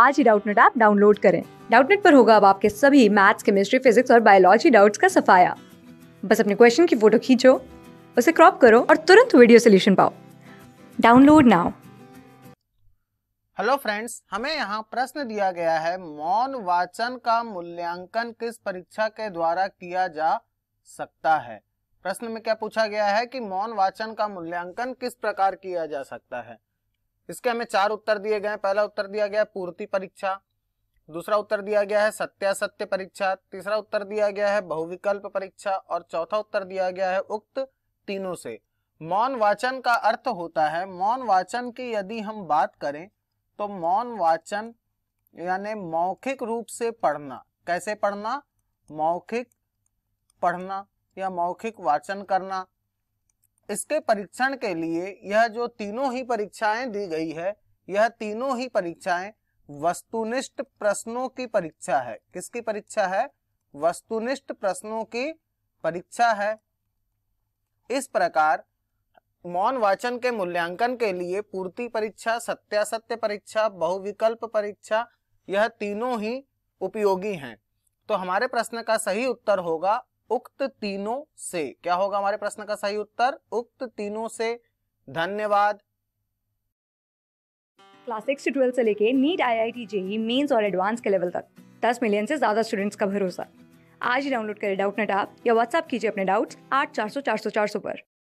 आज ही Doubtnut app download करें डाउटनेट पर होगा अब आपके सभी मैथ्स केमिस्ट्री फिजिक्स और बायोलॉजी डाउट्स का सफाया बस अपने क्वेश्चन की फोटो खींचो उसे क्रॉप करो और तुरंत वीडियो सोल्यूशन पाओ डाउनलोड नाउ हेलो फ्रेंड्स हमें यहाँ प्रश्न दिया गया है मौन वाचन का मूल्यांकन किस परीक्षा के द्वारा किया जा सकता है प्रश्न में क्या पूछा गया है कि मौन वाचन का मूल्यांकन किस प्रकार किया जा सकता है इसके हमें चार उत्तर दिए गए पहला उत्तर दिया गया पूर्ति परीक्षा दूसरा उत्तर दिया गया है सत्यासत्य परीक्षा तीसरा उत्तर दिया गया है बहुविकल्प परीक्षा और चौथा उत्तर दिया गया है उक्त तीनों से मौन वाचन का अर्थ होता है मौन वाचन की यदि हम बात करें तो मौन वाचन यानी मौखिक रूप से पढ़ना कैसे पढ़ना मौखिक पढ़ना या मौखिक वाचन करना इसके परीक्षण के लिए यह जो तीनों ही परीक्षाएं दी गई है यह तीनों ही परीक्षाएं वस्तुनिष्ठ प्रश्नों की परीक्षा है किसकी परीक्षा है वस्तुनिष्ठ प्रश्नों की परीक्षा है इस प्रकार मौन वाचन के मूल्यांकन के लिए पूर्ति परीक्षा सत्यासत्य परीक्षा बहुविकल्प परीक्षा यह तीनों ही उपयोगी हैं तो हमारे प्रश्न का सही उत्तर होगा उक्त तीनों से क्या होगा हमारे प्रश्न का सही उत्तर उक्त तीनों से धन्यवाद क्लास सिक्स से ट्वेल्थ से लेके NEET I I T JEE mains और एडवांस के लेवल तक दस मिलियन से ज्यादा स्टूडेंट्स का भरोसा आज ही डाउनलोड करें डाउट नेट आप या व्हाट्सअप कीजिए अपने डाउट्स आठ चार सौ चार सौ चार सौ पर